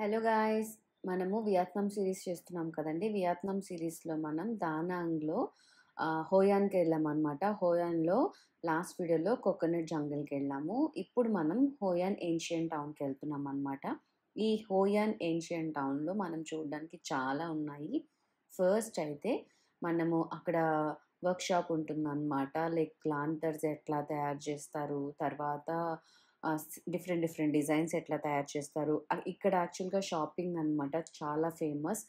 Hello guys మనము Vietnam series చేస్తున్నాం కదండి వియత్నాం సిరీస్లో మనం దానాంగ్లో హోయాన్కి వెళ్ళాం అనమాట హోయాన్లో లాస్ట్ వీడియోలో కోకోనట్ జంగల్కి వెళ్ళాము ఇప్పుడు మనం హోయాన్ ఏన్షియన్ టౌన్కి వెళ్తున్నాం అనమాట ఈ హోయాన్ ఏన్షియన్ టౌన్లో మనం చూడడానికి చాలా ఉన్నాయి ఫస్ట్ అయితే మనము అక్కడ వర్క్షాప్ ఉంటుందన్నమాట లైక్ ప్లాంటర్స్ ఎట్లా తయారు చేస్తారు తర్వాత డిఫరెంట్ డిఫరెంట్ డిజైన్స్ ఎట్లా తయారు చేస్తారు ఇక్కడ యాక్చువల్గా షాపింగ్ అనమాట చాలా ఫేమస్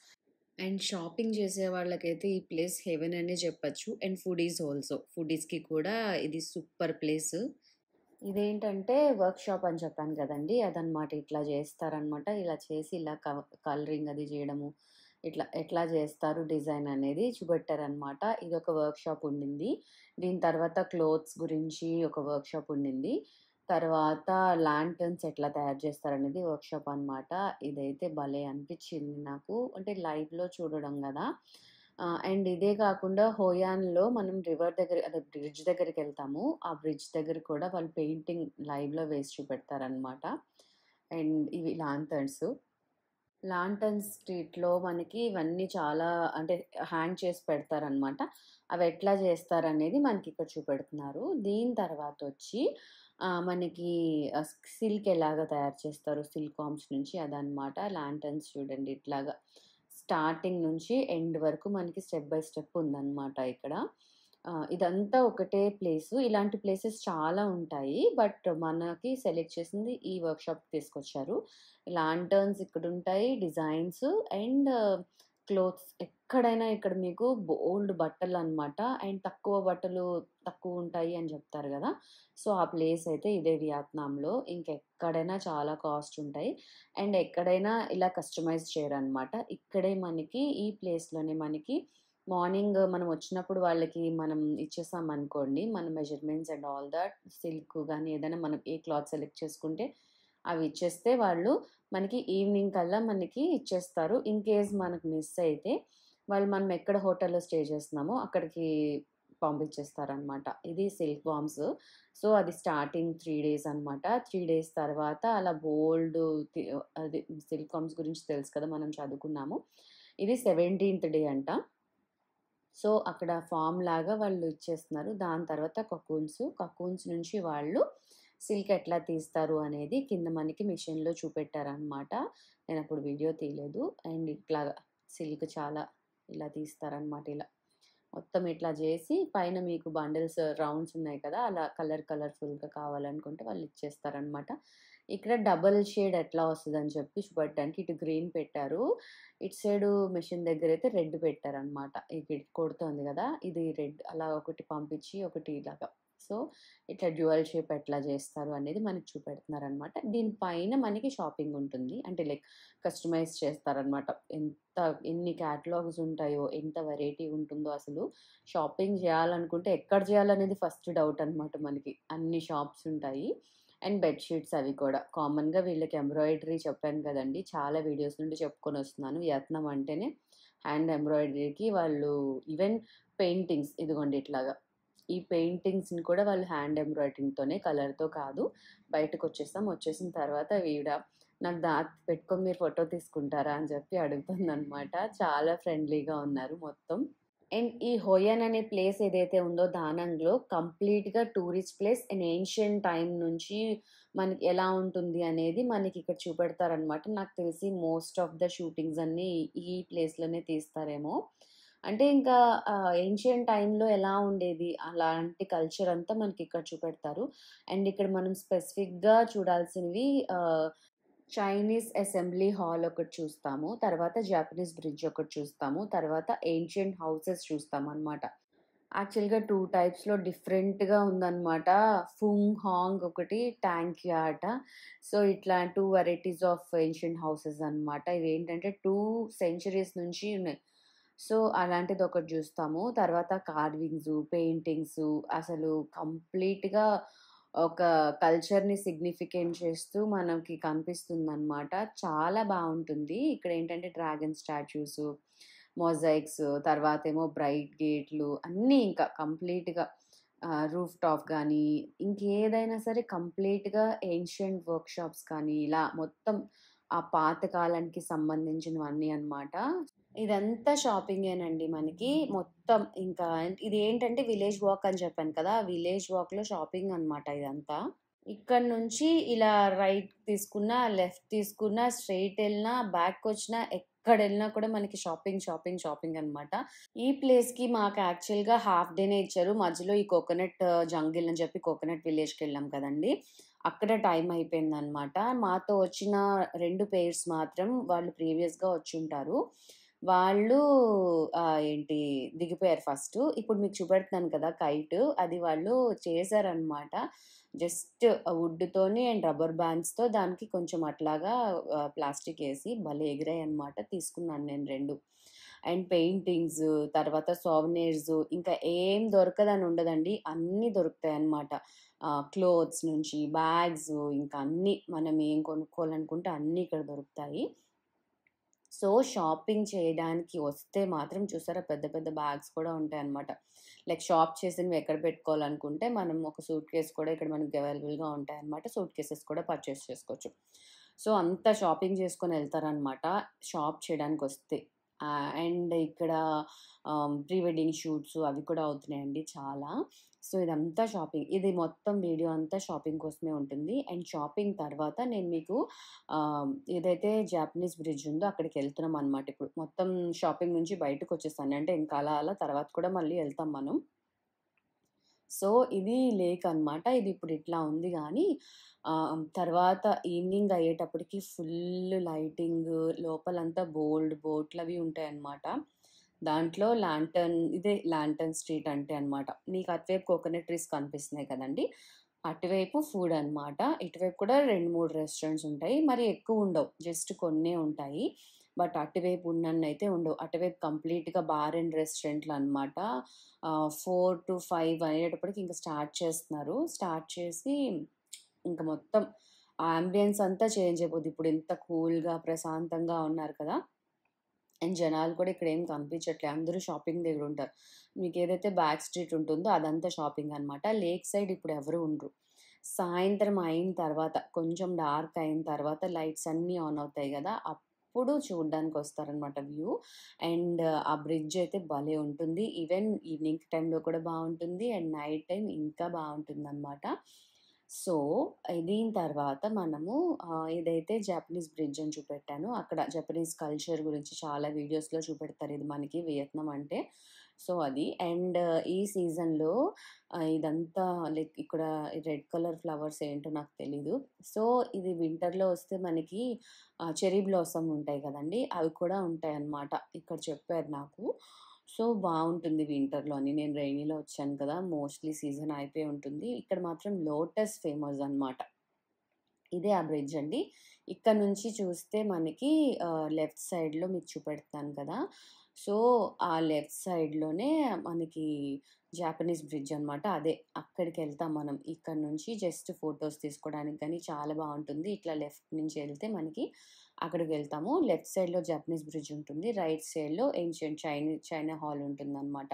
అండ్ షాపింగ్ చేసే వాళ్ళకైతే ఈ ప్లేస్ హెవెన్ అనే చెప్పచ్చు అండ్ ఫుడీస్ ఆల్సో ఫుడీస్కి కూడా ఇది సూపర్ ప్లేస్ ఇదేంటంటే వర్క్ షాప్ అని చెప్పాను కదండి అదనమాట ఇట్లా చేస్తారనమాట ఇలా చేసి ఇలా కలరింగ్ అది చేయడము ఇట్లా ఎట్లా చేస్తారు డిజైన్ అనేది చూపెట్టారనమాట ఇది ఒక వర్క్ షాప్ ఉండింది దీని తర్వాత క్లోత్స్ గురించి ఒక వర్క్ షాప్ ఉండింది తర్వాత లాంటర్న్స్ ఎట్లా తయారు చేస్తారనేది వర్క్షాప్ అనమాట ఇదైతే భలే అనిపించింది నాకు అంటే లైవ్లో చూడడం కదా అండ్ ఇదే కాకుండా హోయాన్లో మనం రివర్ దగ్గర అదే బ్రిడ్జ్ దగ్గరికి వెళ్తాము ఆ బ్రిడ్జ్ దగ్గర కూడా వాళ్ళు పెయింటింగ్ లైవ్లో వేసి చూపెడతారనమాట అండ్ ఇవి లాంతర్న్స్ లాంటన్ స్ట్రీట్లో మనకి ఇవన్నీ చాలా అంటే హ్యాంగ్ చేసి పెడతారనమాట అవి ఎట్లా చేస్తారనేది మనకి ఇక్కడ చూపెడుతున్నారు దీని తర్వాత వచ్చి మనకి సిల్క్ ఎలాగ తయారు చేస్తారు సిల్క్ కామ్స్ నుంచి అదనమాట లాంటర్న్స్ చూడండి ఇట్లాగా స్టార్టింగ్ నుంచి ఎండ్ వరకు మనకి స్టెప్ బై స్టెప్ ఉందన్నమాట ఇక్కడ ఇదంతా ఒకటే ప్లేస్ ఇలాంటి ప్లేసెస్ చాలా ఉంటాయి బట్ మనకి సెలెక్ట్ చేసింది ఈ వర్క్షాప్ తీసుకొచ్చారు లాంటర్న్స్ ఇక్కడ ఉంటాయి డిజైన్స్ అండ్ క్లోత్స్ ఎక్కడైనా ఇక్కడ మీకు బోల్డ్ బట్టలు అనమాట అండ్ తక్కువ బట్టలు తక్కువ ఉంటాయి అని చెప్తారు కదా సో ఆ ప్లేస్ అయితే ఇదే వియత్నాంలో ఇంకెక్కడైనా చాలా కాస్ట్ ఉంటాయి అండ్ ఎక్కడైనా ఇలా కస్టమైజ్ చేయరనమాట ఇక్కడే మనకి ఈ ప్లేస్లోనే మనకి మార్నింగ్ మనం వచ్చినప్పుడు వాళ్ళకి మనం ఇచ్చేసాం అనుకోండి మన measurements and all that silk కానీ ఏదైనా మనం ఏ క్లాత్ సెలెక్ట్ చేసుకుంటే అవి ఇచ్చేస్తే వాళ్ళు మనకి ఈవినింగ్ కల్లా మనకి ఇచ్చేస్తారు ఇన్ కేస్ మనకు మిస్ అయితే వాళ్ళు మనం ఎక్కడ హోటల్లో స్టే చేస్తున్నామో అక్కడికి పంపించేస్తారనమాట ఇది సిల్క్ బామ్స్ సో అది స్టార్టింగ్ త్రీ డేస్ అనమాట త్రీ డేస్ తర్వాత అలా బోల్డ్ అది సిల్క్ బామ్స్ గురించి తెలుసు కదా మనం చదువుకున్నాము ఇది సెవెంటీన్త్ డే అంట సో అక్కడ ఫామ్ లాగా వాళ్ళు ఇచ్చేస్తున్నారు దాని తర్వాత కకూన్స్ కకూన్స్ నుంచి వాళ్ళు సిల్క్ ఎట్లా తీస్తారు అనేది కింద మనకి మిషన్లో చూపెట్టారనమాట నేను అప్పుడు వీడియో తీయలేదు అండ్ ఇట్లా సిల్క్ చాలా ఇలా తీస్తారనమాట ఇలా మొత్తం ఇట్లా చేసి పైన మీకు బండిల్స్ రౌండ్స్ ఉన్నాయి కదా అలా కలర్ కలర్ఫుల్గా కావాలనుకుంటే వాళ్ళు ఇచ్చేస్తారనమాట ఇక్కడ డబల్ షేడ్ ఎట్లా వస్తుందని చెప్పి చూపెట్టడానికి ఇటు గ్రీన్ పెట్టారు ఇటు సైడ్ మిషన్ దగ్గర అయితే రెడ్ పెట్టారనమాట ఇది కొడుతుంది కదా ఇది రెడ్ అలా ఒకటి పంపించి ఒకటి ఇలాగా సో ఇట్లా డ్యూయల్ షేప్ ఎట్లా చేస్తారు అనేది మనకి చూపెడుతున్నారు అనమాట దీనిపైన మనకి షాపింగ్ ఉంటుంది అంటే లైక్ కస్టమైజ్ చేస్తారనమాట ఎంత ఎన్ని క్యాటలాగ్స్ ఉంటాయో ఎంత వెరైటీ ఉంటుందో అసలు షాపింగ్ చేయాలనుకుంటే ఎక్కడ చేయాలనేది ఫస్ట్ డౌట్ అనమాట మనకి అన్ని షాప్స్ ఉంటాయి అండ్ బెడ్షీట్స్ అవి కూడా కామన్గా వీళ్ళకి ఎంబ్రాయిడరీ చెప్పాను కదండి చాలా వీడియోస్ నుండి చెప్పుకొని వస్తున్నాను యత్నం అంటేనే హ్యాండ్ ఎంబ్రాయిడరీకి వాళ్ళు ఈవెన్ పెయింటింగ్స్ ఇదిగోండి ఇట్లాగా ఈ పెయింటింగ్స్ని కూడా వాళ్ళు హ్యాండ్ ఎంబ్రాయిడరింగ్తోనే కలర్తో కాదు బయటకు వచ్చేస్తాం వచ్చేసిన తర్వాత వీడ నాకు దా పెట్టుకొని మీరు ఫోటో తీసుకుంటారా అని చెప్పి అడుగుతుందనమాట చాలా ఫ్రెండ్లీగా ఉన్నారు మొత్తం అండ్ ఈ హోయన్ అనే ప్లేస్ ఏదైతే ఉందో దానంగ్లో కంప్లీట్గా tourist place and ancient time నుంచి మనకి ఎలా ఉంటుంది అనేది మనకి ఇక్కడ చూపెడతారనమాట నాకు తెలిసి మోస్ట్ ఆఫ్ ద షూటింగ్స్ అన్నీ ఈ ప్లేస్లోనే తీస్తారేమో అంటే ఇంకా ఏన్షియన్ టైంలో ఎలా ఉండేది అలాంటి కల్చర్ అంతా మనకి ఇక్కడ చూపెడతారు అండ్ ఇక్కడ మనం స్పెసిఫిక్గా చూడాల్సినవి చైనీస్ అసెంబ్లీ హాల్ ఒకటి చూస్తాము తర్వాత జాపనీస్ బ్రిడ్జ్ ఒకటి చూస్తాము తర్వాత ఏన్షియంట్ హౌసెస్ చూస్తాము అనమాట యాక్చువల్గా టూ టైప్స్లో డిఫరెంట్గా ఉందన్నమాట ఫుంగ్ హాంగ్ ఒకటి ట్యాంక్ యాట సో ఇట్లా two varieties of ancient houses అనమాట ఇవి ఏంటంటే టూ సెంచరీస్ నుంచి ఉన్నాయి సో అలాంటిది ఒకటి చూస్తాము తర్వాత కార్వింగ్స్ పెయింటింగ్స్ అసలు కంప్లీట్‌గా ఒక కల్చర్‌ని సిగ్నిఫికెంట్ చేస్తూ మనకి కనిపిస్తుంది అనమాట చాలా బాగుంటుంది ఇక్కడ ఏంటంటే డ్రాగన్ స్టాచ్యూస్, తర్వాత ఏమో బ్రైట్ గేట్లు అన్నీ ఇంకా కంప్లీట్‌గా ఆహ్, రూఫ్ టాప్ కానీ ఇంకేదైనా సరే కంప్లీట్‌గా ఏన్షియంట్ వర్క్‌షాప్స్ కానీ ఇలా మొత్తం ఆ పాతకాలానికి సంబంధించినవన్నీ అనమాట. ఇదంతా షాపింగేనండి మనకి మొత్తం ఇంకా ఇది ఏంటంటే విలేజ్ వాక్ అని చెప్పాను కదా విలేజ్ వాక్లో షాపింగ్ అనమాట ఇదంతా ఇక్కడ నుంచి ఇలా రైట్ తీసుకున్నా లెఫ్ట్ తీసుకున్నా స్ట్రైట్ వెళ్ళినా బ్యాక్ వచ్చినా ఎక్కడ వెళ్ళినా కూడా మనకి షాపింగ్ షాపింగ్ షాపింగ్ అనమాట ఈ ప్లేస్కి మాకు యాక్చువల్గా హాఫ్ డేనే ఇచ్చారు మధ్యలో ఈ కోకోనట్ జంగిల్ అని చెప్పి కోకోనట్ విలేజ్కి వెళ్ళాం కదండి అక్కడ టైం అయిపోయిందనమాట మాతో వచ్చిన రెండు పేర్స్ మాత్రం వాళ్ళు ప్రీవియస్గా వచ్చి ఉంటారు వాళ్ళు ఏంటి దిగిపోయారు ఫస్ట్ ఇప్పుడు మీకు చూపెడుతున్నాను కదా కైట్ అది వాళ్ళు చేశారనమాట జస్ట్ వుడ్తోని అండ్ రబ్బర్ బ్యాండ్స్తో దానికి కొంచెం అట్లాగా ప్లాస్టిక్ వేసి భలే ఎగిరాయి అనమాట తీసుకున్నాను నేను రెండు అండ్ పెయింటింగ్స్ తర్వాత సోవనేర్స్ ఇంకా ఏం దొరకదని ఉండదండి అన్నీ దొరుకుతాయి అన్నమాట క్లోత్స్ నుంచి బ్యాగ్స్ ఇంకా అన్నీ మనం ఏం కొనుక్కోవాలనుకుంటే అన్నీ ఇక్కడ దొరుకుతాయి సో షాపింగ్ చేయడానికి వస్తే మాత్రం చూసారా పెద్ద పెద్ద బ్యాగ్స్ కూడా ఉంటాయి అనమాట లైక్ షాప్ చేసినవి ఎక్కడ పెట్టుకోవాలనుకుంటే మనం ఒక సూట్ కేసు కూడా ఇక్కడ మనకి అవైలబుల్గా ఉంటాయి అనమాట సూట్ కేసెస్ కూడా పర్చేస్ చేసుకోవచ్చు సో అంత షాపింగ్ చేసుకొని వెళ్తారనమాట షాప్ చేయడానికి వస్తే అండ్ ఇక్కడ ప్రీ వెడ్డింగ్ షూట్స్ అవి కూడా అవుతున్నాయండి చాలా సో ఇదంతా షాపింగ్ ఇది మొత్తం వీడియో అంతా షాపింగ్ కోసమే ఉంటుంది అండ్ షాపింగ్ తర్వాత నేను మీకు ఏదైతే జాపనీస్ బ్రిడ్జ్ ఉందో అక్కడికి వెళ్తున్నాం అనమాట ఇప్పుడు మొత్తం షాపింగ్ నుంచి బయటకు వచ్చేస్తాను అంటే ఇంకా అలా అలా తర్వాత కూడా మళ్ళీ వెళ్తాం మనం సో ఇది లేక్ అనమాట ఇది ఇప్పుడు ఇట్లా ఉంది కానీ తర్వాత ఈవినింగ్ అయ్యేటప్పటికి ఫుల్ లైటింగ్ లోపలంతా బోల్డ్ బోట్లు అవి ఉంటాయన్నమాట దాంట్లో లాంటర్న్ ఇదే లాంటర్న్ స్ట్రీట్ అంటే అనమాట మీకు అటువైపు కోకోనట్ ట్రీస్ కనిపిస్తున్నాయి కదండి అటువైపు ఫుడ్ అనమాట ఇటువైపు కూడా రెండు మూడు రెస్టారెంట్స్ ఉంటాయి మరి ఎక్కువ ఉండవు జస్ట్ కొన్నే ఉంటాయి బట్ అటువైపు ఉన్నన్ను అయితే ఉండవు అటువైపు కంప్లీట్గా బార్ అండ్ రెస్టారెంట్లు అనమాట ఫోర్ టు ఫైవ్ అయ్యేటప్పటికి ఇంకా స్టార్ట్ చేస్తున్నారు స్టార్ట్ చేసి ఇంకా మొత్తం ఆ అంబియన్స్ అంతా చేంజ్ అయిపోద్ది ఇప్పుడు ఇంత కూల్గా ప్రశాంతంగా ఉన్నారు కదా అండ్ జనాలు కూడా ఇక్కడ ఏం కనిపించట్లేదు అందరూ షాపింగ్ దగ్గర ఉంటారు మీకు ఏదైతే బ్యాక్ స్ట్రీట్ ఉంటుందో అదంతా షాపింగ్ అనమాట లేక్ సైడ్ ఇప్పుడు ఎవరు ఉండరు సాయంత్రం అయిన తర్వాత కొంచెం డార్క్ అయిన తర్వాత లైట్స్ అన్నీ ఆన్ అవుతాయి కదా అప్పుడు చూడడానికి వస్తారనమాట వ్యూ అండ్ ఆ బ్రిడ్జ్ అయితే భలే ఉంటుంది ఈవెన్ ఈవినింగ్ టైంలో కూడా బాగుంటుంది అండ్ నైట్ టైం ఇంకా బాగుంటుంది అనమాట సో దీని తర్వాత మనము ఏదైతే జపనీస్ బ్రిడ్జ్ అని చూపెట్టానో అక్కడ జపనీస్ కల్చర్ గురించి చాలా వీడియోస్లో చూపెడతారు ఇది మనకి వియత్నాం అంటే సో అది అండ్ ఈ సీజన్లో ఇదంతా లైక్ ఇక్కడ రెడ్ కలర్ ఫ్లవర్స్ ఏంటో నాకు తెలీదు సో ఇది వింటర్లో వస్తే మనకి చెరీ బ్లాసమ్ ఉంటాయి కదండి అవి కూడా ఉంటాయి అన్నమాట ఇక్కడ చెప్పారు నాకు సో బాగుంటుంది వింటర్లోని నేను రైనీలో వచ్చాను కదా మోస్ట్లీ సీజన్ అయిపోయి ఉంటుంది ఇక్కడ మాత్రం లోటస్ ఫేమస్ అనమాట ఇదే ఆ బ్రిడ్జ్ అండి ఇక్కడ నుంచి చూస్తే మనకి లెఫ్ట్ సైడ్లో మీకు చూపెడతాను కదా సో ఆ లెఫ్ట్ సైడ్లోనే మనకి జాపనీస్ బ్రిడ్జ్ అనమాట అదే అక్కడికి వెళ్తాం మనం ఇక్కడ నుంచి జస్ట్ ఫొటోస్ తీసుకోవడానికి కానీ చాలా బాగుంటుంది ఇట్లా లెఫ్ట్ నుంచి వెళ్తే మనకి అక్కడికి వెళ్తాము లెఫ్ట్ సైడ్లో జపనీస్ బ్రిడ్జ్ ఉంటుంది రైట్ సైడ్లో ఏన్షియంట్ చైనీ చైనా హాల్ ఉంటుందన్నమాట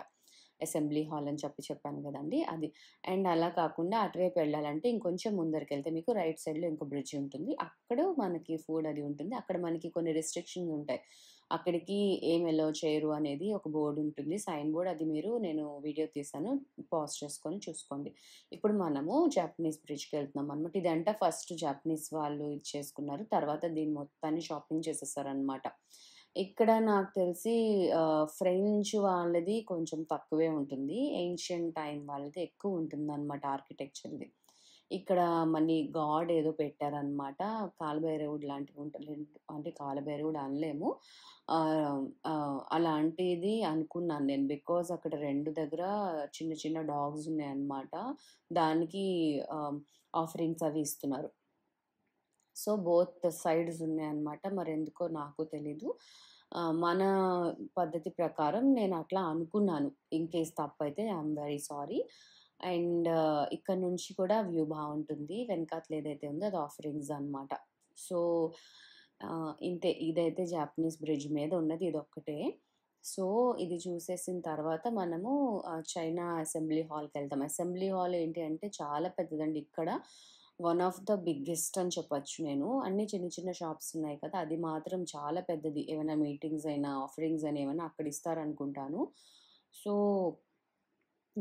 అసెంబ్లీ హాల్ అని చెప్పి చెప్పాను కదండి అది అండ్ అలా కాకుండా అటువైపు వెళ్ళాలంటే ఇంకొంచెం ముందరికి వెళ్తే మీకు రైట్ సైడ్లో ఇంకో బ్రిడ్జ్ ఉంటుంది అక్కడ మనకి ఫుడ్ అది ఉంటుంది అక్కడ మనకి కొన్ని రిస్ట్రిక్షన్స్ ఉంటాయి అక్కడికి ఏం ఎలో చేయరు అనేది ఒక బోర్డు ఉంటుంది సైన్ బోర్డ్ అది మీరు నేను వీడియో తీసాను పాజ్ చేసుకొని చూసుకోండి ఇప్పుడు మనము జాపనీస్ బ్రిడ్జ్కి వెళ్తున్నాం అనమాట ఇదంతా ఫస్ట్ జాపనీస్ వాళ్ళు ఇచ్చేసుకున్నారు తర్వాత దీని మొత్తాన్ని షాపింగ్ చేసేసారనమాట ఇక్కడ నాకు తెలిసి ఫ్రెంచ్ వాళ్ళది కొంచెం తక్కువే ఉంటుంది ఏన్షియన్ టైం వాళ్ళది ఎక్కువ ఉంటుంది అనమాట ఆర్కిటెక్చర్ది ఇక్కడ మనీ గాడ్ ఏదో పెట్టారనమాట కాలభైరవుడు లాంటివి ఉంటుంది అంటే కాలభైరవుడు అనలేము అలాంటిది అనుకున్నాను నేను బికాజ్ అక్కడ రెండు దగ్గర చిన్న చిన్న డాగ్స్ ఉన్నాయన్నమాట దానికి ఆఫరింగ్స్ అవి ఇస్తున్నారు సో బోత్ సైడ్స్ ఉన్నాయన్నమాట మరి ఎందుకో నాకు తెలీదు మన పద్ధతి ప్రకారం నేను అట్లా అనుకున్నాను ఇన్ కేస్ తప్పైతే ఐఎమ్ వెరీ సారీ అండ్ ఇక్కడ నుంచి కూడా వ్యూ బాగుంటుంది వెనకాతలు ఏదైతే ఉందో అది ఆఫరింగ్స్ అనమాట సో ఇంతే ఇదైతే జాపనీస్ బ్రిడ్జ్ మీద ఉన్నది ఇది ఒక్కటే సో ఇది చూసేసిన తర్వాత మనము చైనా అసెంబ్లీ హాల్కి వెళ్తాం అసెంబ్లీ హాల్ ఏంటి అంటే చాలా పెద్దదండి ఇక్కడ వన్ ఆఫ్ ద బిగ్గెస్ట్ అని చెప్పొచ్చు నేను అన్ని చిన్న చిన్న షాప్స్ ఉన్నాయి కదా అది మాత్రం చాలా పెద్దది ఏమైనా మీటింగ్స్ అయినా ఆఫరింగ్స్ అని ఏమైనా అక్కడ ఇస్తారనుకుంటాను సో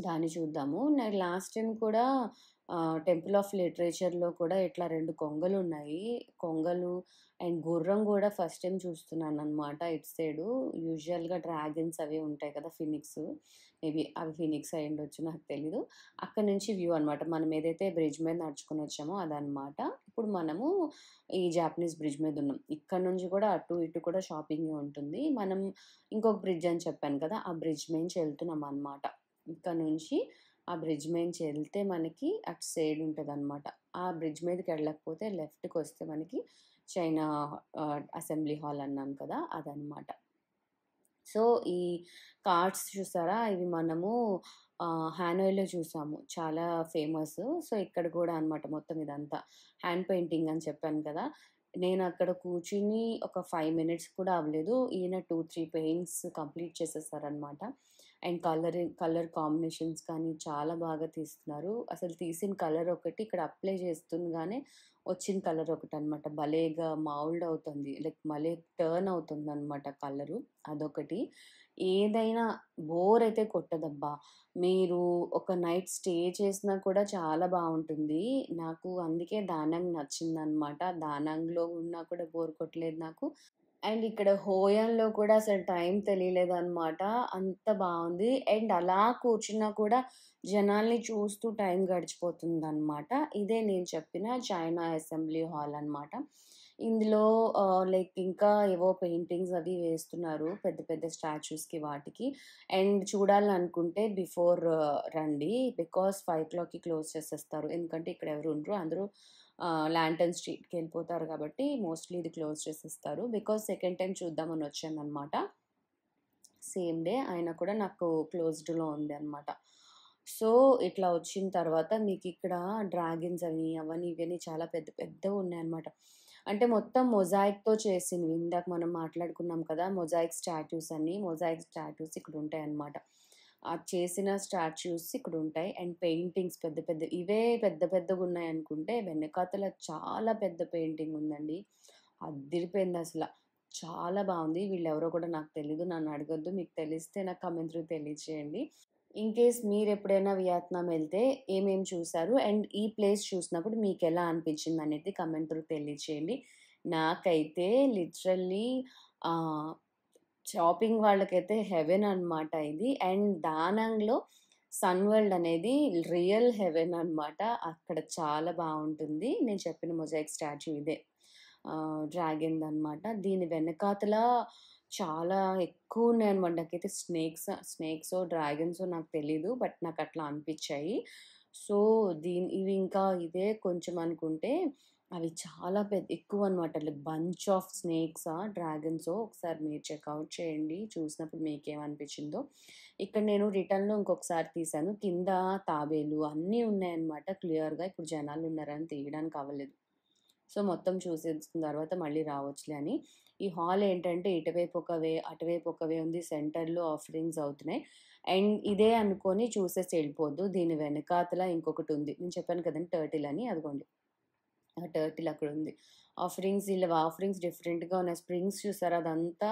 దాన్ని చూద్దాము నాకు లాస్ట్ టైం కూడా టెంపుల్ ఆఫ్ లిటరేచర్లో కూడా ఇట్లా రెండు కొంగలు ఉన్నాయి కొంగలు అండ్ గుర్రం కూడా ఫస్ట్ టైం చూస్తున్నాను అనమాట ఇటు సైడు యూజువల్గా డ్రాగన్స్ అవి ఉంటాయి కదా ఫినిక్స్ మేబీ అవి ఫినిక్స్ అయి ఉండొచ్చు నాకు తెలీదు అక్కడ నుంచి వ్యూ అనమాట మనం ఏదైతే బ్రిడ్జ్ మీద నడుచుకుని వచ్చామో అదనమాట ఇప్పుడు మనము ఈ జాపనీస్ బ్రిడ్జ్ మీద ఉన్నాం ఇక్కడ నుంచి కూడా అటు ఇటు కూడా షాపింగ్ ఉంటుంది మనం ఇంకొక బ్రిడ్జ్ అని చెప్పాను కదా ఆ బ్రిడ్జ్ మీద వెళ్తున్నాం అనమాట ఇక్కడ నుంచి ఆ బ్రిడ్జ్ మీద వెళ్తే మనకి అటు సైడ్ ఉంటుంది అనమాట ఆ బ్రిడ్జ్ మీదకి వెళ్ళకపోతే లెఫ్ట్కి వస్తే మనకి చైనా అసెంబ్లీ హాల్ అన్నాం కదా అదనమాట సో ఈ కార్డ్స్ చూసారా ఇవి మనము హ్యానోయిలో చూసాము చాలా ఫేమస్ సో ఇక్కడ కూడా అనమాట మొత్తం ఇదంతా హ్యాండ్ పెయింటింగ్ అని చెప్పాను కదా నేను అక్కడ కూర్చుని ఒక ఫైవ్ మినిట్స్ కూడా అవ్వలేదు ఈయన టూ త్రీ పెయింట్స్ కంప్లీట్ చేసేసారనమాట అండ్ కలర్ కలర్ కాంబినేషన్స్ కానీ చాలా బాగా తీస్తున్నారు అసలు తీసిన కలర్ ఒకటి ఇక్కడ అప్లై చేస్తుండగానే వచ్చిన కలర్ ఒకటి అనమాట భలేగా మౌల్డ్ అవుతుంది లైక్ మలే టర్న్ అవుతుంది అనమాట కలరు అదొకటి ఏదైనా బోర్ అయితే కొట్టదబ్బా మీరు ఒక నైట్ స్టే చేసినా కూడా చాలా బాగుంటుంది నాకు అందుకే దానాంగ్ నచ్చిందనమాట దానాంగ్లో ఉన్నా కూడా బోర్ కొట్టలేదు నాకు అండ్ ఇక్కడ హోయంలో కూడా అసలు టైం తెలియలేదు అనమాట అంత బాగుంది అండ్ అలా కూర్చున్నా కూడా జనాల్ని చూస్తూ టైం గడిచిపోతుంది అనమాట ఇదే నేను చెప్పిన చైనా అసెంబ్లీ హాల్ అనమాట ఇందులో లైక్ ఇంకా ఏవో పెయింటింగ్స్ అవి వేస్తున్నారు పెద్ద పెద్ద స్టాచ్యూస్కి వాటికి అండ్ చూడాలనుకుంటే బిఫోర్ రండి బికాస్ ఫైవ్ క్లాక్కి క్లోజ్ చేసేస్తారు ఎందుకంటే ఇక్కడ ఎవరు ఉండరు అందరూ ల్యాంటర్న్స్ స్ట్రీట్కి వెళ్ళిపోతారు కాబట్టి మోస్ట్లీ ఇది క్లోజ్ చేసిస్తారు బికాజ్ సెకండ్ టైం చూద్దామని వచ్చానమాట సేమ్ డే ఆయన కూడా నాకు క్లోజ్డ్లో ఉంది అనమాట సో ఇట్లా వచ్చిన తర్వాత మీకు ఇక్కడ డ్రాగన్స్ అవి అవన్నీ ఇవన్నీ చాలా పెద్ద పెద్దవి ఉన్నాయన్నమాట అంటే మొత్తం మొజాయిక్తో చేసింది ఇందాక మనం మాట్లాడుకున్నాం కదా మొజాయిక్ స్టాట్యూస్ అన్ని మొజాయిక్ స్టాట్యూస్ ఇక్కడ ఉంటాయన్నమాట ఆ చేసిన స్టాచ్యూస్ ఇక్కడ ఉంటాయి అండ్ పెయింటింగ్స్ పెద్ద పెద్ద ఇవే పెద్ద పెద్దగా ఉన్నాయి అనుకుంటే వెనకాతల చాలా పెద్ద పెయింటింగ్ ఉందండి అదిరిపోయింది అసలు చాలా బాగుంది వీళ్ళు ఎవరో కూడా నాకు తెలీదు నన్ను అడగొద్దు మీకు తెలిస్తే నాకు కమెంట్ త్రూ తెలియచేయండి ఇన్ కేస్ మీరు ఎప్పుడైనా వియత్నాం వెళ్తే ఏమేం చూసారు అండ్ ఈ ప్లేస్ చూసినప్పుడు మీకు ఎలా అనిపించింది అనేది కమెంట్ త్రూ తెలియచేయండి నాకైతే లిటరల్లీ షాపింగ్ వాళ్ళకైతే హెవెన్ అనమాట ఇది అండ్ దానంగ్లో సన్ వరల్డ్ అనేది రియల్ హెవెన్ అనమాట అక్కడ చాలా బాగుంటుంది నేను చెప్పిన మొజాయిక్ స్టాచ్యూ ఇదే డ్రాగన్ అనమాట దీని వెనకాతల చాలా ఎక్కువ అనమాట నాకైతే స్నేక్స్ స్నేక్స్ డ్రాగన్స్ నాకు తెలీదు బట్ నాకు అట్లా అనిపించాయి సో దీని ఇవి ఇంకా ఇదే కొంచెం అనుకుంటే అవి చాలా పెద్ద ఎక్కువ అనమాట లైక్ బంచ్ ఆఫ్ స్నేక్సా డ్రాగన్సో ఒకసారి మీరు చెక్అవుట్ చేయండి చూసినప్పుడు మీకు ఏమనిపించిందో ఇక్కడ నేను రిటర్న్లో ఇంకొకసారి తీశాను కింద తాబేలు అన్నీ ఉన్నాయన్నమాట క్లియర్గా ఇప్పుడు జనాలు ఉన్నారని తీయడానికి అవ్వలేదు సో మొత్తం చూసేసిన తర్వాత మళ్ళీ రావచ్చులే అని ఈ హాల్ ఏంటంటే ఇటువైపు ఒకవే అటువైపు ఒకవే ఉంది సెంటర్లో ఆఫరింగ్స్ అవుతున్నాయి అండ్ ఇదే అనుకొని చూసేసి వెళ్ళిపోద్దు దీని వెనకాతల ఇంకొకటి ఉంది నేను చెప్పాను కదండి టర్టిల్ అని అదిగోండి టర్టిల్ అక్కడ ఉంది ఆఫరింగ్స్ ఇలా ఆఫరింగ్స్ డిఫరెంట్గా ఉన్నాయి స్ప్రింగ్స్ చూసారు అదంతా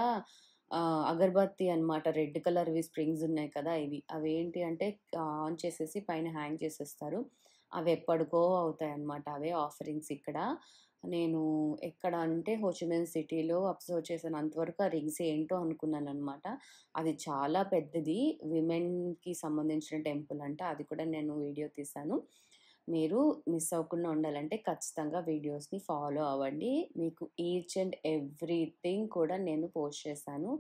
అగర్బత్తి అనమాట రెడ్ కలర్వి స్ప్రింగ్స్ ఉన్నాయి కదా ఇవి అవి ఏంటి అంటే ఆన్ చేసేసి పైన హ్యాంగ్ చేసేస్తారు అవి ఎప్పటికో అవుతాయి అనమాట అవే ఆఫరింగ్స్ ఇక్కడ నేను ఎక్కడ అంటే హోచిమెన్ సిటీలో అబ్జర్వ్ చేసిన అంతవరకు ఆ రింగ్స్ ఏంటో అనుకున్నాను అనమాట అది చాలా పెద్దది విమెన్కి సంబంధించిన టెంపుల్ అంట అది కూడా నేను వీడియో తీశాను మీరు మిస్ అవ్వకుండా ఉండాలంటే ఖచ్చితంగా వీడియోస్ని ఫాలో అవ్వండి మీకు ఈచ్ అండ్ ఎవ్రీథింగ్ కూడా నేను పోస్ట్ చేశాను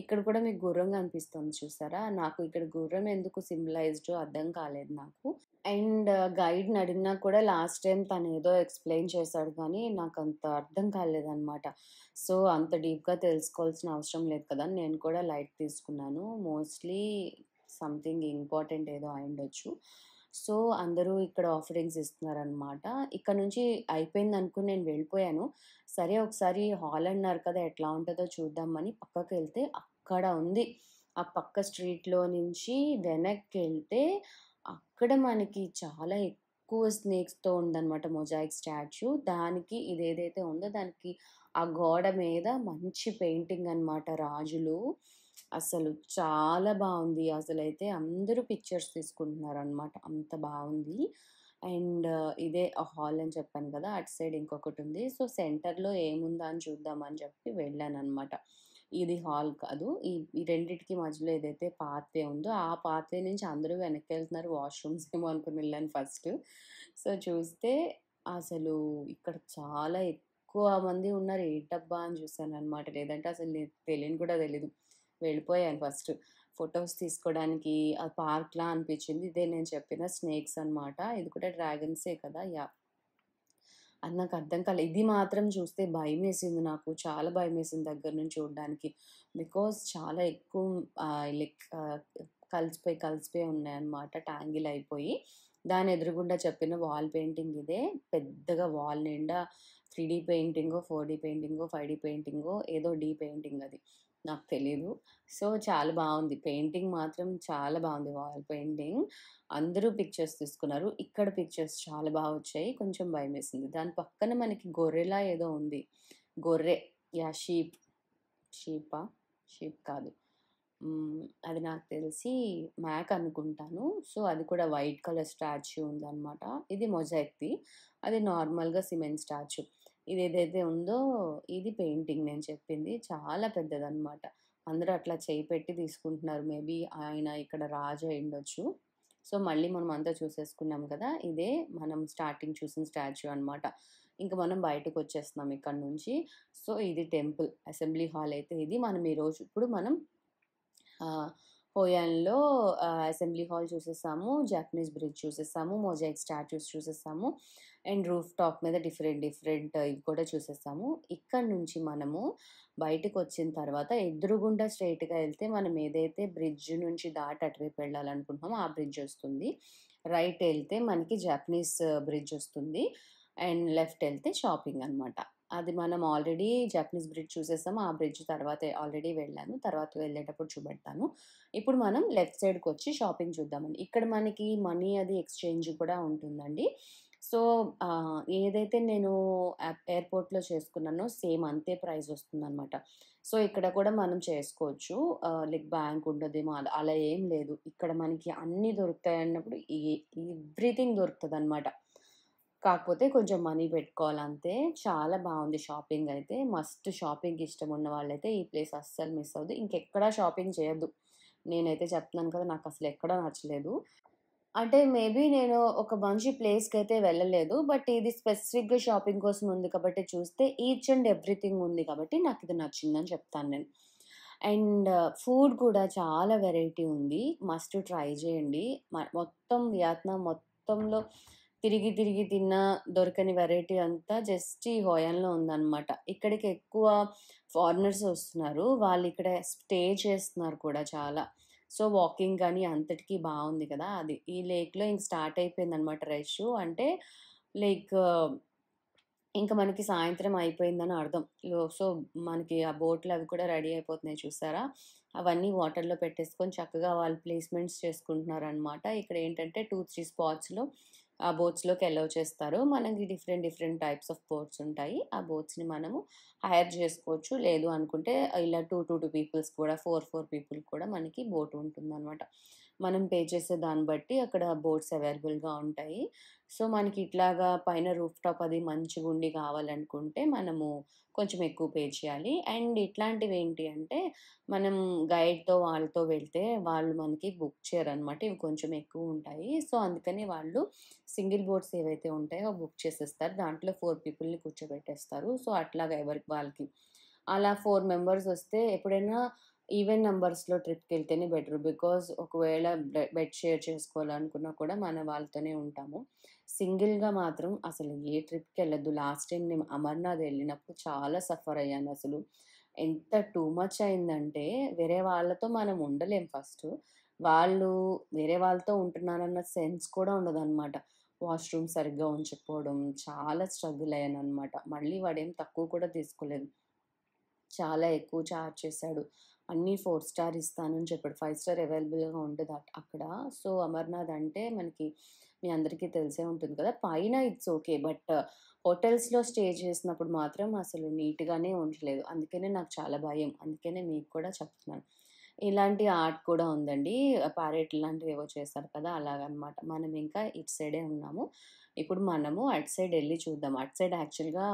ఇక్కడ కూడా మీకు గుర్రంగా అనిపిస్తుంది చూసారా నాకు ఇక్కడ గుర్రం ఎందుకు సింబలైజ్డ్ అర్థం కాలేదు నాకు అండ్ గైడ్ని అడిగినా కూడా లాస్ట్ టైం తను ఏదో ఎక్స్ప్లెయిన్ చేశాడు కానీ నాకు అంత అర్థం కాలేదన్నమాట సో అంత డీప్గా తెలుసుకోవాల్సిన అవసరం లేదు కదా నేను కూడా లైట్ తీసుకున్నాను మోస్ట్లీ సంథింగ్ ఇంపార్టెంట్ ఏదో అయ్యుండొచ్చు సో అందరూ ఇక్కడ ఆఫరింగ్స్ ఇస్తున్నారనమాట ఇక్కడ నుంచి అయిపోయింది అనుకుని నేను వెళ్ళిపోయాను సరే ఒకసారి హాల్ అన్నారు కదా ఎట్లా ఉంటుందో చూద్దామని పక్కకి వెళ్తే అక్కడ ఉంది ఆ పక్క స్ట్రీట్లో నుంచి వెనక్కి వెళ్తే అక్కడ మనకి చాలా ఎక్కువ స్నేక్స్తో ఉందన్నమాట మొజాయిక్ స్టాచ్యూ దానికి ఇది ఏదైతే ఉందో దానికి ఆ గోడ మీద మంచి పెయింటింగ్ అనమాట రాజులు అసలు చాలా బాగుంది అసలు అయితే అందరూ పిక్చర్స్ తీసుకుంటున్నారు అనమాట అంత బాగుంది అండ్ ఇదే హాల్ అని చెప్పాను కదా అటు సైడ్ ఇంకొకటి ఉంది సో సెంటర్లో ఏముందా అని చూద్దామని చెప్పి వెళ్ళాను అనమాట ఇది హాల్ కాదు ఈ ఈ రెండింటికి మధ్యలో ఏదైతే పాత్వే ఉందో ఆ పాత్వే నుంచి అందరూ వెనక్కి వెళ్తున్నారు వాష్రూమ్స్ ఏమో అనుకుని వెళ్ళాను ఫస్ట్ సో చూస్తే అసలు ఇక్కడ చాలా ఎక్కువ మంది ఉన్నారు ఏ డబ్బా అని చూసాను అనమాట లేదంటే అసలు తెలియని కూడా తెలీదు వెళ్ళిపోయాను ఫస్ట్ ఫొటోస్ తీసుకోవడానికి ఆ పార్క్లా అనిపించింది ఇదే నేను చెప్పిన స్నేక్స్ అనమాట ఇది కూడా డ్రాగన్సే కదా యా అది నాకు అర్థం కాలే ఇది మాత్రం చూస్తే భయం వేసింది నాకు చాలా భయం వేసింది దగ్గర నుంచి చూడడానికి బికాస్ చాలా ఎక్కువ లైక్ కలిసిపోయి కలిసిపోయి ఉన్నాయన్నమాట ట్యాంగిల్ అయిపోయి దాని ఎదురుగుండా చెప్పిన వాల్ పెయింటింగ్ ఇదే పెద్దగా వాల్ నిండా త్రీ డీ పెయింటింగో ఫోర్ డీ పెయింటింగో ఫైవ్ డీ పెయింటింగో ఏదో డీ పెయింటింగ్ అది నాకు తెలీదు సో చాలా బాగుంది పెయింటింగ్ మాత్రం చాలా బాగుంది వాల్ పెయింటింగ్ అందరూ పిక్చర్స్ తీసుకున్నారు ఇక్కడ పిక్చర్స్ చాలా బాగా వచ్చాయి కొంచెం భయం వేసింది దాని పక్కన మనకి గొర్రెలా ఏదో ఉంది గొర్రె యా షీప్ షీపా షీప్ కాదు అది నాకు తెలిసి మ్యాక్ అనుకుంటాను సో అది కూడా వైట్ కలర్ స్టాచ్యూ ఉందన్నమాట ఇది మొజాక్ది అది నార్మల్గా సిమెంట్ స్టాచ్యూ ఇది ఏదైతే ఉందో ఇది పెయింటింగ్ నేను చెప్పింది చాలా పెద్దదనమాట అందరూ అట్లా చేయి పెట్టి తీసుకుంటున్నారు మేబీ ఆయన ఇక్కడ రాజు అయిండొచ్చు సో మళ్ళీ మనం అంతా చూసేసుకున్నాం కదా ఇదే మనం స్టార్టింగ్ చూసిన స్టాచ్యూ అనమాట ఇంకా మనం బయటకు వచ్చేస్తున్నాం ఇక్కడ నుంచి సో ఇది టెంపుల్ అసెంబ్లీ హాల్ అయితే ఇది మనం ఈరోజు ఇప్పుడు మనం పోయాన్లో అసెంబ్లీ హాల్ చూసేసాము జాపనీస్ బ్రిడ్జ్ చూసేసాము మోజాయిక్ స్టాట్యూస్ చూసేసాము అండ్ రూఫ్ టాప్ మీద డిఫరెంట్ డిఫరెంట్ ఇవి కూడా చూసేసాము ఇక్కడ నుంచి మనము బయటకు వచ్చిన తర్వాత ఎదురుగుండా స్ట్రైట్గా వెళ్తే మనం ఏదైతే బ్రిడ్జ్ నుంచి దాటి అటువైపు వెళ్ళాలనుకుంటున్నామో ఆ బ్రిడ్జ్ వస్తుంది రైట్ వెళ్తే మనకి జాపనీస్ బ్రిడ్జ్ వస్తుంది అండ్ లెఫ్ట్ వెళ్తే షాపింగ్ అనమాట అది మనం ఆల్రెడీ జపనీస్ బ్రిడ్జ్ చూసేసాము ఆ బ్రిడ్జ్ తర్వాత ఆల్రెడీ వెళ్ళాను తర్వాత వెళ్ళేటప్పుడు చూపెడతాను ఇప్పుడు మనం లెఫ్ట్ సైడ్కి వచ్చి షాపింగ్ చూద్దామండి ఇక్కడ మనకి మనీ అది ఎక్స్చేంజ్ కూడా ఉంటుందండి సో ఏదైతే నేను ఎయిర్పోర్ట్లో చేసుకున్నానో సేమ్ అంతే ప్రైస్ వస్తుందన్నమాట సో ఇక్కడ కూడా మనం చేసుకోవచ్చు లైక్ బ్యాంక్ ఉండదేమో అలా ఏం లేదు ఇక్కడ మనకి అన్నీ దొరుకుతాయి అన్నప్పుడు ఎవ్రీథింగ్ దొరుకుతుంది అనమాట కాకపోతే కొంచెం మనీ పెట్టుకోవాలి అంతే చాలా బాగుంది షాపింగ్ అయితే మస్ట్ షాపింగ్ ఇష్టం ఉన్న వాళ్ళైతే ఈ ప్లేస్ అస్సలు మిస్ అవ్వదు ఇంకెక్కడా షాపింగ్ చేయొద్దు నేనైతే చెప్తున్నాను కదా నాకు అసలు ఎక్కడ నచ్చలేదు అంటే మేబీ నేను ఒక మంచి ప్లేస్కి అయితే వెళ్ళలేదు బట్ ఇది స్పెసిఫిక్గా షాపింగ్ కోసం ఉంది కాబట్టి చూస్తే ఈచ్ అండ్ ఎవ్రీథింగ్ ఉంది కాబట్టి నాకు ఇది నచ్చిందని చెప్తాను నేను అండ్ ఫుడ్ కూడా చాలా వెరైటీ ఉంది మస్ట్ ట్రై చేయండి మొత్తం వియత్నాం మొత్తంలో తిరిగి తిరిగి తిన్న దొరకని వెరైటీ అంతా జస్ట్ ఈ హోయాన్లో ఉందన్నమాట ఇక్కడికి ఎక్కువ ఫారినర్స్ వస్తున్నారు వాళ్ళు ఇక్కడ స్టే చేస్తున్నారు కూడా చాలా సో వాకింగ్ కానీ అంతటికీ బాగుంది కదా అది ఈ లేక్లో ఇంక స్టార్ట్ అయిపోయింది అనమాట రష్ అంటే లైక్ ఇంకా మనకి సాయంత్రం అయిపోయిందని అర్థం సో మనకి ఆ బోట్లు అవి కూడా రెడీ అయిపోతున్నాయి చూసారా అవన్నీ వాటర్లో పెట్టేసుకొని చక్కగా వాళ్ళు ప్లేస్మెంట్స్ చేసుకుంటున్నారు అనమాట ఇక్కడ ఏంటంటే టూ త్రీ స్పాట్స్లో ఆ బోట్స్లోకి అలౌ చేస్తారు మనకి different different types of boats ఉంటాయి ఆ బోట్స్ని మనము హైర్ చేసుకోవచ్చు లేదు అనుకుంటే ఇలా టూ టూ టూ పీపుల్స్ కూడా ఫోర్ ఫోర్ పీపుల్ కూడా మనకి బోట్ అనమాట మనం పే చేసే దాన్ని బట్టి అక్కడ బోట్స్ అవైలబుల్గా ఉంటాయి సో మనకి ఇట్లాగా పైన రూఫ్ టాప్ అది మంచిగా ఉండి కావాలనుకుంటే మనము కొంచెం ఎక్కువ పే చేయాలి అండ్ ఇట్లాంటివి ఏంటి అంటే మనం గైడ్తో వాళ్ళతో వెళ్తే వాళ్ళు మనకి బుక్ చేయరనమాట ఇవి కొంచెం ఎక్కువ ఉంటాయి సో అందుకని వాళ్ళు సింగిల్ బోట్స్ ఏవైతే ఉంటాయో బుక్ చేసేస్తారు దాంట్లో ఫోర్ పీపుల్ని కూర్చోబెట్టేస్తారు సో అట్లాగా ఎవరికి వాళ్ళకి అలా ఫోర్ మెంబర్స్ వస్తే ఎప్పుడైనా ఈవెన్ నెంబర్స్లో ట్రిప్కి వెళ్తేనే బెటర్ బికాజ్ ఒకవేళ బెడ్ షేర్ చేసుకోవాలనుకున్నా కూడా మన వాళ్ళతోనే ఉంటాము సింగిల్గా మాత్రం అసలు ఏ ట్రిప్కి వెళ్ళద్దు లాస్ట్ టైం నేను అమర్నాథ్ వెళ్ళినప్పుడు చాలా సఫర్ అయ్యాను అసలు ఎంత టూ మచ్ అయిందంటే వేరే వాళ్ళతో మనం ఉండలేం ఫస్ట్ వాళ్ళు వేరే వాళ్ళతో ఉంటున్నారన్న సెన్స్ కూడా ఉండదు అనమాట వాష్రూమ్ సరిగ్గా ఉంచకపోవడం చాలా స్ట్రగుల్ అయ్యాను అనమాట మళ్ళీ వాడేం తక్కువ కూడా తీసుకోలేదు చాలా ఎక్కువ చార్జ్ చేశాడు అన్నీ ఫోర్ స్టార్ ఇస్తానని చెప్పాడు ఫైవ్ స్టార్ అవైలబుల్గా ఉండదు అక్కడ సో అమర్నాథ్ అంటే మనకి మీ అందరికీ తెలిసే ఉంటుంది కదా పైన ఇట్స్ ఓకే బట్ హోటల్స్లో స్టే చేసినప్పుడు మాత్రం అసలు నీట్గానే ఉండలేదు అందుకనే నాకు చాలా భయం అందుకనే మీకు కూడా చెప్తున్నాను ఇలాంటి ఆర్ట్ కూడా ఉందండి ప్యారెట్ లాంటివి ఏవో చేస్తారు కదా అలాగనమాట మనం ఇంకా ఇటు సైడే ఉన్నాము ఇప్పుడు మనము అటు సైడ్ వెళ్ళి చూద్దాం అటు సైడ్ యాక్చువల్గా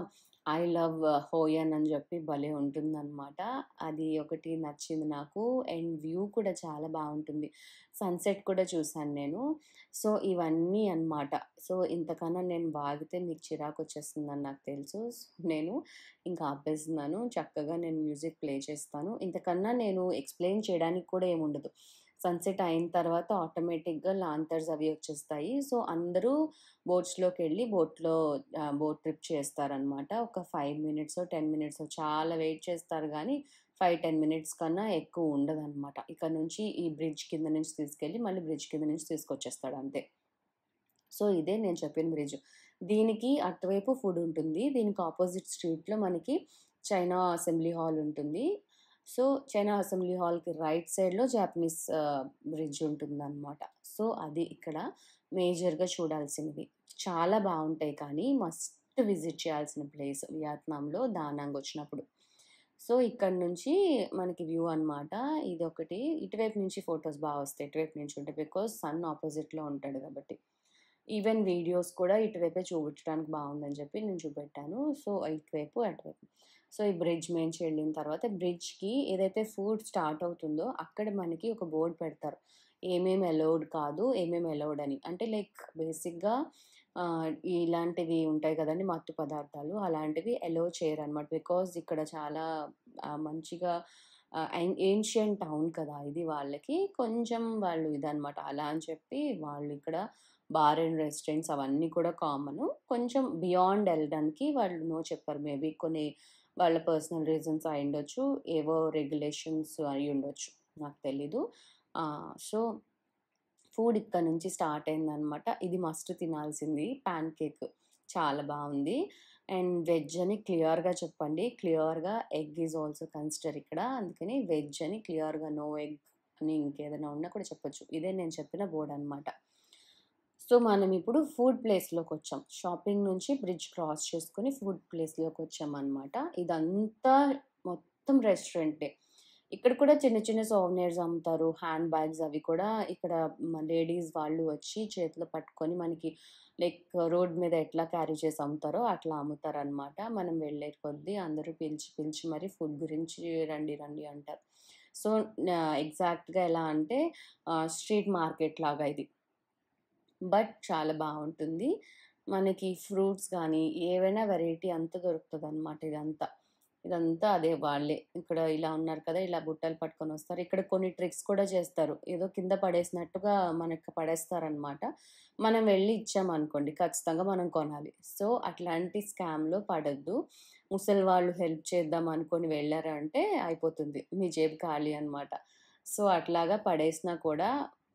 ఐ లవ్ హోయన్ అని చెప్పి భలే ఉంటుందన్నమాట అది ఒకటి నచ్చింది నాకు అండ్ వ్యూ కూడా చాలా బాగుంటుంది సన్సెట్ కూడా చూశాను నేను సో ఇవన్నీ అనమాట సో ఇంతకన్నా నేను వాగితే మీకు చిరాకు వచ్చేస్తుందని నాకు తెలుసు నేను ఇంకా ఆపేస్తున్నాను చక్కగా నేను మ్యూజిక్ ప్లే చేస్తాను ఇంతకన్నా నేను ఎక్స్ప్లెయిన్ చేయడానికి కూడా ఏముండదు సన్సెట్ అయిన తర్వాత ఆటోమేటిక్గా లాంతర్స్ అవి వచ్చేస్తాయి సో అందరూ బోట్స్లోకి వెళ్ళి బోట్లో బోట్ ట్రిప్ చేస్తారనమాట ఒక ఫైవ్ మినిట్స్ టెన్ మినిట్స్ చాలా వెయిట్ చేస్తారు కానీ ఫైవ్ టెన్ మినిట్స్ కన్నా ఎక్కువ ఉండదు అనమాట ఇక్కడ నుంచి ఈ బ్రిడ్జ్ కింద నుంచి తీసుకెళ్ళి మళ్ళీ బ్రిడ్జ్ కింద నుంచి తీసుకొచ్చేస్తాడు అంతే సో ఇదే నేను చెప్పిన బ్రిడ్జ్ దీనికి అటువైపు ఫుడ్ ఉంటుంది దీనికి ఆపోజిట్ స్ట్రీట్లో మనకి చైనా అసెంబ్లీ హాల్ ఉంటుంది సో చైనా అసెంబ్లీ హాల్కి రైట్ సైడ్లో జాపనీస్ బ్రిడ్జ్ ఉంటుందన్నమాట సో అది ఇక్కడ మేజర్గా చూడాల్సినవి చాలా బాగుంటాయి కానీ మస్ట్ విజిట్ చేయాల్సిన ప్లేస్ వియత్నాంలో దానాంగ్ వచ్చినప్పుడు సో ఇక్కడ నుంచి మనకి వ్యూ అనమాట ఇది ఒకటి ఇటువైపు నుంచి ఫొటోస్ బాగా వస్తాయి ఇటువైపు నుంచి ఉంటాయి బికాజ్ సన్ ఆపోజిట్లో ఉంటాడు కాబట్టి ఈవెన్ వీడియోస్ కూడా ఇటువైపే చూపించడానికి బాగుందని చెప్పి నేను చూపెట్టాను సో ఇటువైపు అటువైపు సో ఈ బ్రిడ్జ్ మేంచి వెళ్ళిన తర్వాత బ్రిడ్జ్కి ఏదైతే ఫుడ్ స్టార్ట్ అవుతుందో అక్కడ మనకి ఒక బోర్డ్ పెడతారు ఏమేమి అలౌడ్ కాదు ఏమేమి అలౌడ్ అని అంటే లైక్ బేసిక్గా ఇలాంటివి ఉంటాయి కదండి మత్తు పదార్థాలు అలాంటివి అలో చేయరు అనమాట బికాజ్ ఇక్కడ చాలా మంచిగా ఏన్షియన్ టౌన్ కదా ఇది వాళ్ళకి కొంచెం వాళ్ళు ఇదనమాట అలా అని చెప్పి వాళ్ళు ఇక్కడ బార్ అండ్ రెస్టారెంట్స్ అవన్నీ కూడా కామన్ కొంచెం బియాండ్ వెళ్ళడానికి వాళ్ళు నో చెప్పారు మేబీ కొన్ని వాళ్ళ పర్సనల్ రీజన్స్ అయి ఉండొచ్చు ఏవో రెగ్యులేషన్స్ అయి ఉండొచ్చు నాకు తెలీదు సో ఫుడ్ ఇక్కడ నుంచి స్టార్ట్ అయిందనమాట ఇది మస్ట్ తినాల్సింది ప్యాన్ కేక్ చాలా బాగుంది అండ్ వెజ్ అని క్లియర్గా చెప్పండి క్లియర్గా ఎగ్ ఈజ్ ఆల్సో కన్సిడర్ ఇక్కడ అందుకని వెజ్ అని క్లియర్గా నో ఎగ్ అని ఇంకేదైనా ఉన్నా కూడా చెప్పొచ్చు ఇదే నేను చెప్పిన బోర్డ్ అనమాట సో మనం ఇప్పుడు ఫుడ్ ప్లేస్లోకి వచ్చాం షాపింగ్ నుంచి బ్రిడ్జ్ క్రాస్ చేసుకుని ఫుడ్ ప్లేస్లోకి వచ్చాం అనమాట ఇదంతా మొత్తం రెస్టారెంటే ఇక్కడ కూడా చిన్న చిన్న సోవనీర్స్ అమ్ముతారు హ్యాండ్ బ్యాగ్స్ అవి కూడా ఇక్కడ లేడీస్ వాళ్ళు వచ్చి చేతిలో పట్టుకొని మనకి లైక్ రోడ్ మీద ఎట్లా క్యారీ చేసి అమ్ముతారో అట్లా అమ్ముతారు అనమాట మనం వెళ్ళే కొద్దీ అందరూ పిలిచి పిలిచి మరి ఫుడ్ గురించి రండి రండి అంటారు సో ఎగ్జాక్ట్గా ఎలా అంటే స్ట్రీట్ మార్కెట్ లాగా ఇది బట్ చాలా బాగుంటుంది మనకి ఫ్రూట్స్ కానీ ఏవైనా వెరైటీ అంతా దొరుకుతుంది అనమాట ఇదంతా ఇదంతా అదే వాళ్ళే ఇక్కడ ఇలా ఉన్నారు కదా ఇలా బుట్టలు పట్టుకొని వస్తారు ఇక్కడ కొన్ని ట్రిక్స్ కూడా చేస్తారు ఏదో కింద పడేసినట్టుగా మనకి పడేస్తారనమాట మనం వెళ్ళి ఇచ్చామనుకోండి ఖచ్చితంగా మనం కొనాలి సో అట్లాంటి స్కామ్లో పడద్దు ముసలి వాళ్ళు హెల్ప్ చేద్దాం అనుకొని వెళ్ళారంటే అయిపోతుంది మీ జేబు ఖాళీ అనమాట సో అట్లాగా పడేసినా కూడా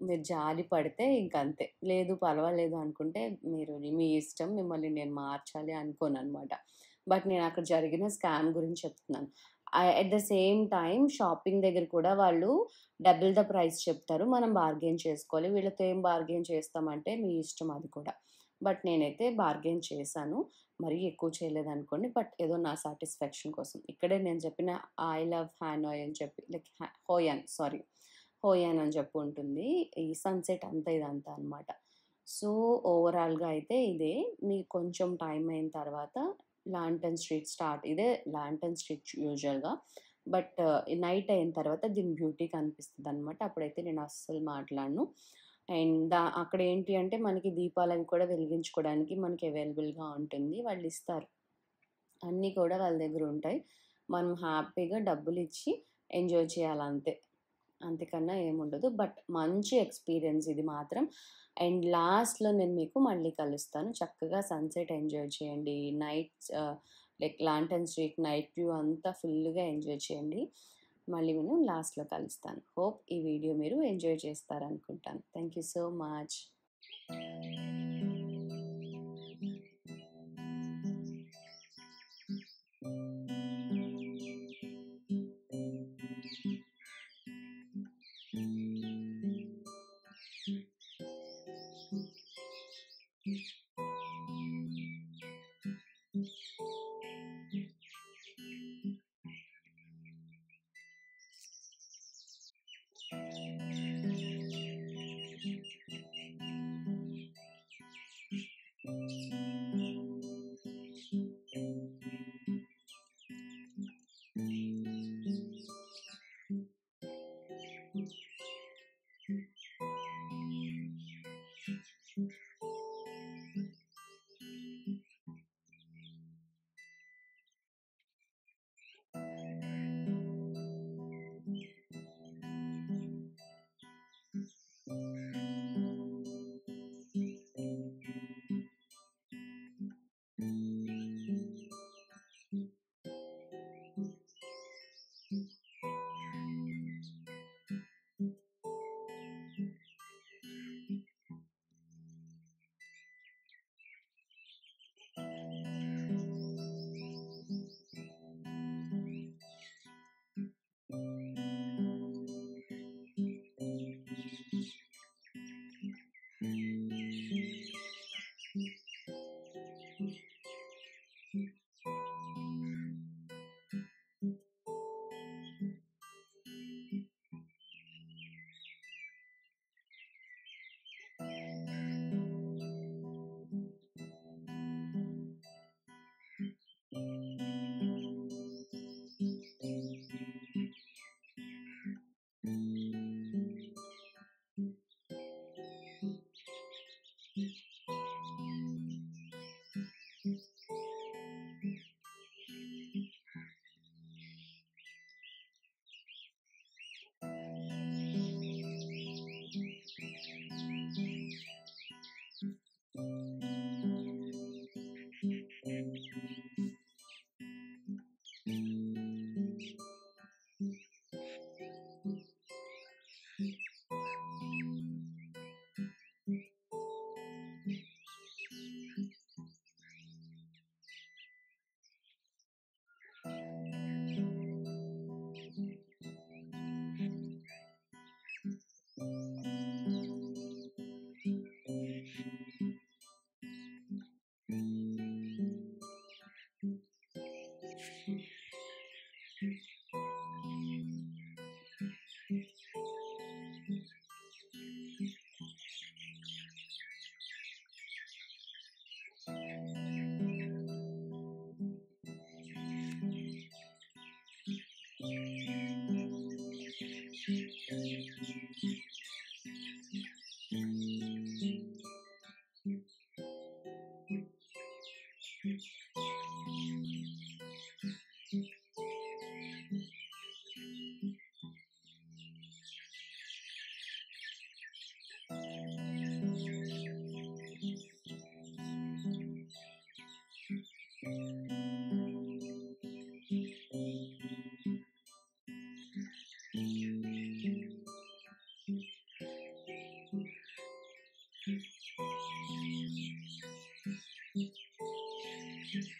మీరు జాలి పడితే ఇంకంతే లేదు పర్వాలేదు అనుకుంటే మీరు మీ ఇష్టం మిమ్మల్ని నేను మార్చాలి అనుకోను అనమాట బట్ నేను అక్కడ జరిగిన స్కామ్ గురించి చెప్తున్నాను at the same time shopping దగ్గర కూడా వాళ్ళు డబుల్ ద ప్రైస్ చెప్తారు మనం బార్గెన్ చేసుకోవాలి వీళ్ళతో ఏం బార్గెన్ చేస్తామంటే మీ ఇష్టం అది కూడా బట్ నేనైతే బార్గెన్ చేశాను మరీ ఎక్కువ చేయలేదు అనుకోండి బట్ ఏదో నా సాటిస్ఫాక్షన్ కోసం ఇక్కడే నేను చెప్పిన ఐ లవ్ హ్యానోయ్ అని చెప్పి లైక్ హోయాన్ సారీ హోయాన్ అని చెప్పు ఉంటుంది ఈ సన్సెట్ అంతా ఇదంతా అనమాట సో ఓవరాల్గా అయితే ఇదే మీకు కొంచెం టైం అయిన తర్వాత లాంటన్ స్ట్రీట్ స్టార్ట్ ఇదే లాంటన్ స్ట్రీట్ యూజువల్గా బట్ నైట్ అయిన తర్వాత దీని బ్యూటీ కనిపిస్తుంది అనమాట అప్పుడైతే నేను అస్సలు మాట్లాడను అండ్ దా అక్కడ ఏంటి అంటే మనకి దీపాలవి కూడా వెలిగించుకోవడానికి మనకి అవైలబుల్గా ఉంటుంది వాళ్ళు ఇస్తారు అన్నీ కూడా వాళ్ళ దగ్గర ఉంటాయి మనం హ్యాపీగా డబ్బులు ఇచ్చి ఎంజాయ్ చేయాలంతే అంతకన్నా ఏముండదు బట్ మంచి ఎక్స్పీరియన్స్ ఇది మాత్రం అండ్ లాస్ట్లో నేను మీకు మళ్ళీ కలుస్తాను చక్కగా సన్సెట్ ఎంజాయ్ చేయండి night like lantern street night view అంతా ఫుల్గా ఎంజాయ్ చేయండి మళ్ళీ నేను లాస్ట్లో కలుస్తాను హోప్ ఈ వీడియో మీరు ఎంజాయ్ చేస్తారనుకుంటాను thank you so much Thank you.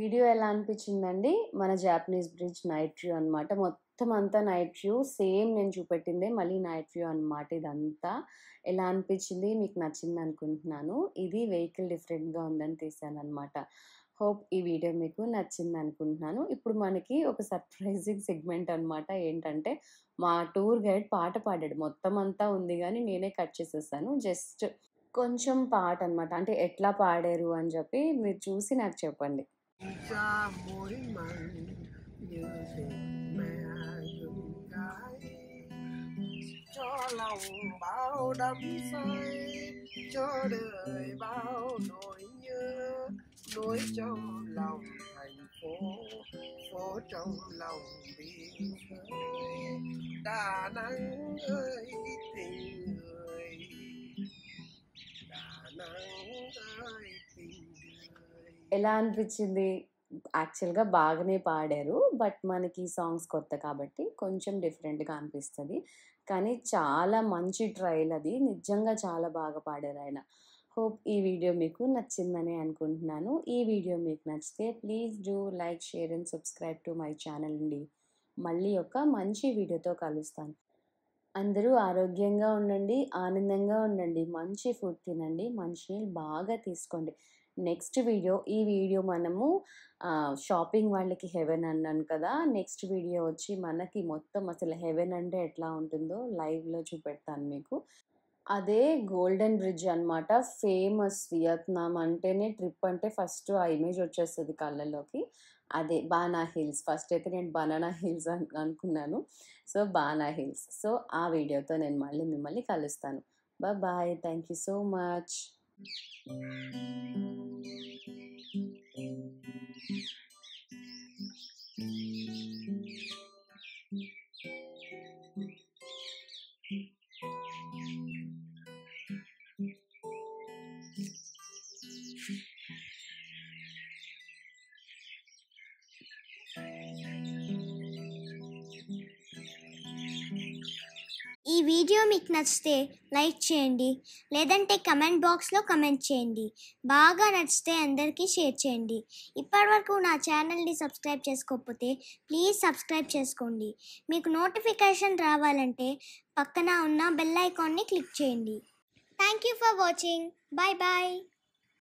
Video ఎలా అనిపించిందండి మన జాపనీస్ బ్రిడ్జ్ నైట్ వ్యూ అనమాట మొత్తం అంతా నైట్ వ్యూ సేమ్ నేను చూపెట్టిందే మళ్ళీ నైట్ వ్యూ అనమాట ఇదంతా ఎలా అనిపించింది మీకు నచ్చింది అనుకుంటున్నాను ఇది వెహికల్ డిఫరెంట్గా ఉందని తీసాను అనమాట హోప్ ఈ వీడియో మీకు నచ్చింది అనుకుంటున్నాను ఇప్పుడు మనకి ఒక సర్ప్రైజింగ్ సెగ్మెంట్ అనమాట ఏంటంటే మా టూర్ గైడ్ పాట పాడాడు మొత్తం అంతా ఉంది కానీ నేనే కట్ చేసేసాను జస్ట్ కొంచెం పాట అనమాట అంటే ఎట్లా పాడారు అని చెప్పి మీరు చూసి నాకు చెప్పండి cha mỗi mặn như tình mẹ dùng cái cho lòng bao đắm say cho đời bao nỗi nhớ nỗi trong lòng thành phố phố trong lòng biên giới đà nẵng ơi tình người đà nẵng ơi ఎలా అనిపించింది యాక్చువల్గా బాగానే పాడారు but మనకి songs కొత్త కాబట్టి కొంచెం డిఫరెంట్గా అనిపిస్తుంది కానీ చాలా మంచి ట్రయల్ అది నిజంగా చాలా బాగా పాడారు ఆయన హోప్ ఈ వీడియో మీకు నచ్చిందని అనుకుంటున్నాను ఈ వీడియో మీకు నచ్చితే please do like share and subscribe to my channel అండి మళ్ళీ ఒక మంచి వీడియోతో కలుస్తాను అందరూ ఆరోగ్యంగా ఉండండి ఆనందంగా ఉండండి మంచి ఫుడ్ తినండి మంచి నీళ్ళు బాగా తీసుకోండి నెక్స్ట్ వీడియో ఈ వీడియో మనము షాపింగ్ వాళ్ళకి హెవెన్ అన్నాను కదా నెక్స్ట్ వీడియో వచ్చి మనకి మొత్తం అసలు హెవెన్ అంటే ఎట్లా ఉంటుందో లైవ్లో చూపెడతాను మీకు అదే గోల్డెన్ బ్రిడ్జ్ అనమాట ఫేమస్ వియత్నాం అంటేనే ట్రిప్ అంటే ఫస్ట్ ఆ ఇమేజ్ వచ్చేస్తుంది కళ్ళలోకి అదే బానా హిల్స్ ఫస్ట్ అయితే నేను బనానా హిల్స్ అనుకున్నాను సో బానా హిల్స్ సో ఆ వీడియోతో నేను మళ్ళీ మిమ్మల్ని కలుస్తాను bye thank you so much Thank you. Video మీకు నచ్చితే లైక్ చేయండి లేదంటే కమెంట్ బాక్స్లో కమెంట్ చేయండి బాగా నచ్చితే అందరికీ షేర్ చేయండి ఇప్పటివరకు నా ఛానల్ని సబ్స్క్రైబ్ చేసుకోకపోతే ప్లీజ్ సబ్స్క్రైబ్ చేసుకోండి మీకు నోటిఫికేషన్ రావాలంటే పక్కన ఉన్న బెల్ ఐకాన్ని క్లిక్ చేయండి thank you for watching bye bye